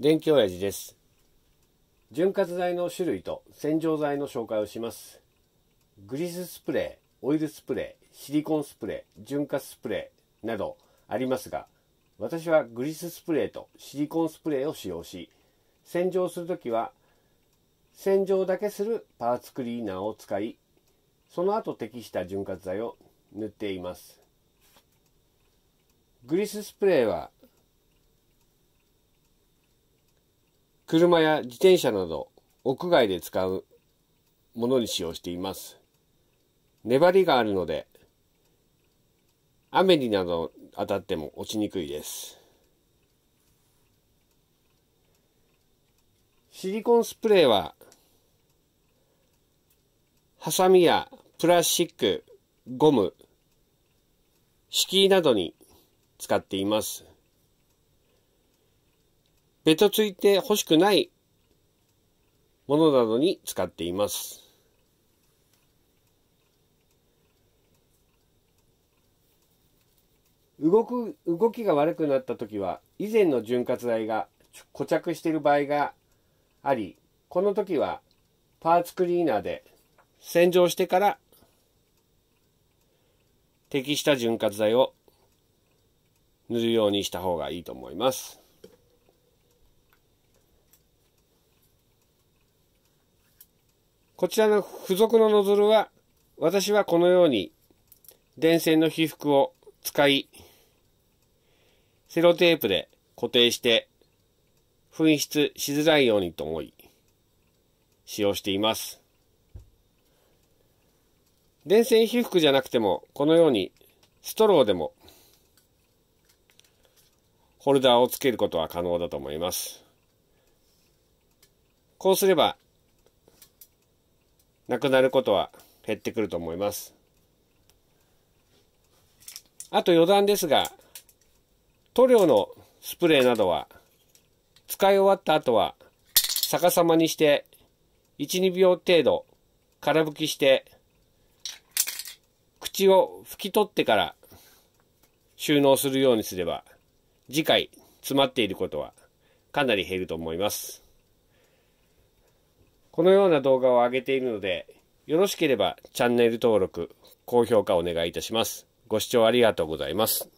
電気親父です。潤滑剤の種類と洗浄剤の紹介をします。グリススプレー、オイルスプレー、シリコンスプレー、潤滑スプレーなどありますが、私はグリススプレーとシリコンスプレーを使用し、洗浄する時は洗浄だけするパーツクリーナーを使い、その後適した潤滑剤を塗っています。グリススプレーは車や自転車など屋外で使うものに使用しています。粘りがあるので、雨になど当たっても落ちにくいです。シリコンスプレーは、ハサミやプラスチック、ゴム、敷居などに使っています。ベタついて欲しくないものなどに使っています。動く、動きが悪くなった時は、以前の潤滑剤が固着している場合があり、この時はパーツクリーナーで洗浄してから適した潤滑剤を塗るようにした方がいいと思います。こちらの付属のノズルは、私はこのように電線の被覆を使い、セロテープで固定して、紛失しづらいようにと思い、使用しています。電線被覆じゃなくても、このようにストローでも、ホルダーをつけることは可能だと思います。こうすれば、なくなることは減ってくると思います。あと余談ですが、塗料のスプレーなどは、使い終わった後は、逆さまにして、1、2秒程度、空拭きして、口を拭き取ってから収納するようにすれば、次回詰まっていることはかなり減ると思います。このような動画を上げているので、よろしければチャンネル登録、高評価お願いいたします。ご視聴ありがとうございます。